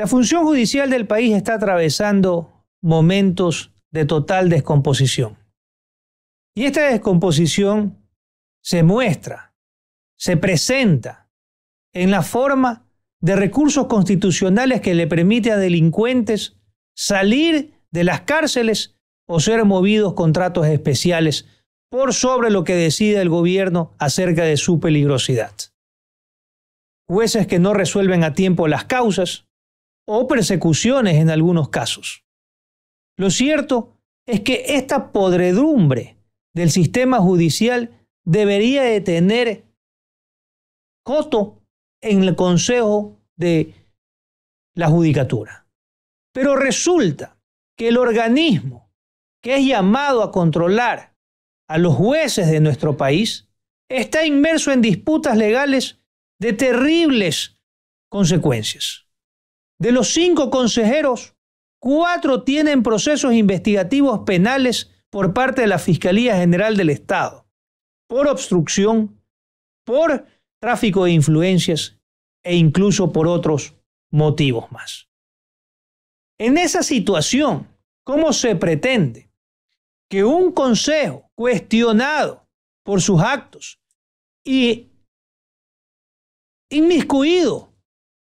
La función judicial del país está atravesando momentos de total descomposición. Y esta descomposición se muestra, se presenta en la forma de recursos constitucionales que le permite a delincuentes salir de las cárceles o ser movidos contratos especiales por sobre lo que decida el gobierno acerca de su peligrosidad. Jueces que no resuelven a tiempo las causas, o persecuciones en algunos casos. Lo cierto es que esta podredumbre del sistema judicial debería de tener coto en el Consejo de la Judicatura. Pero resulta que el organismo que es llamado a controlar a los jueces de nuestro país está inmerso en disputas legales de terribles consecuencias. De los cinco consejeros, cuatro tienen procesos investigativos penales por parte de la Fiscalía General del Estado, por obstrucción, por tráfico de influencias e incluso por otros motivos más. En esa situación, ¿cómo se pretende que un consejo cuestionado por sus actos y inmiscuido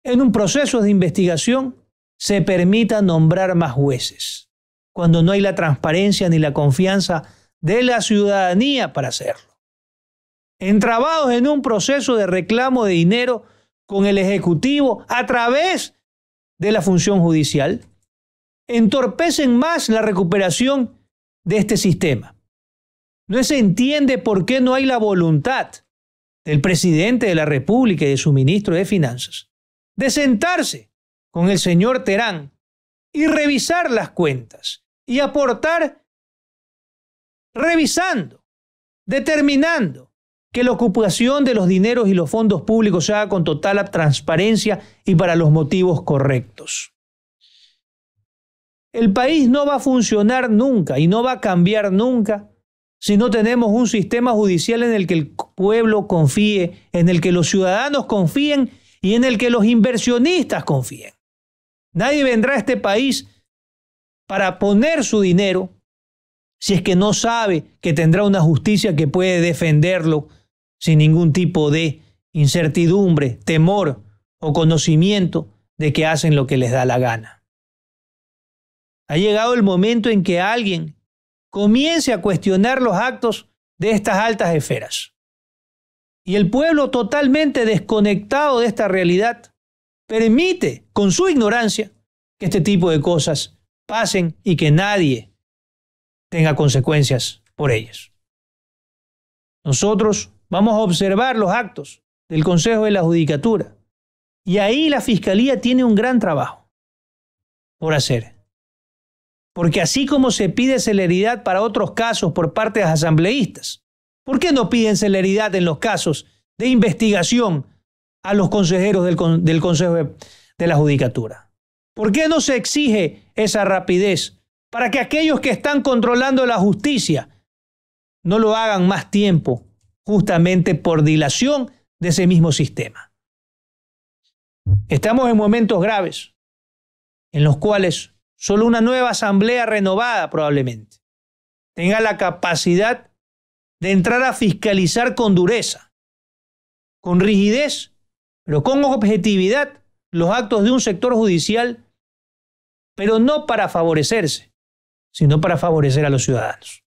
en un proceso de investigación se permita nombrar más jueces, cuando no hay la transparencia ni la confianza de la ciudadanía para hacerlo. Entrabados en un proceso de reclamo de dinero con el Ejecutivo a través de la función judicial, entorpecen más la recuperación de este sistema. No se entiende por qué no hay la voluntad del presidente de la República y de su ministro de Finanzas de sentarse con el señor Terán y revisar las cuentas y aportar revisando, determinando que la ocupación de los dineros y los fondos públicos se haga con total transparencia y para los motivos correctos. El país no va a funcionar nunca y no va a cambiar nunca si no tenemos un sistema judicial en el que el pueblo confíe, en el que los ciudadanos confíen y en el que los inversionistas confíen. Nadie vendrá a este país para poner su dinero si es que no sabe que tendrá una justicia que puede defenderlo sin ningún tipo de incertidumbre, temor o conocimiento de que hacen lo que les da la gana. Ha llegado el momento en que alguien comience a cuestionar los actos de estas altas esferas y el pueblo totalmente desconectado de esta realidad permite con su ignorancia que este tipo de cosas pasen y que nadie tenga consecuencias por ellas. Nosotros vamos a observar los actos del Consejo de la Judicatura y ahí la Fiscalía tiene un gran trabajo por hacer. Porque así como se pide celeridad para otros casos por parte de asambleístas, ¿Por qué no piden celeridad en los casos de investigación a los consejeros del, Consejo de, de la Judicatura? ¿Por qué no se exige esa rapidez para que aquellos que están controlando la justicia no lo hagan más tiempo, justamente por dilación de ese mismo sistema? Estamos en momentos graves, en los cuales solo una nueva asamblea renovada probablemente tenga la capacidad de entrar a fiscalizar con dureza, con rigidez, pero con objetividad los actos de un sector judicial, pero no para favorecerse, sino para favorecer a los ciudadanos.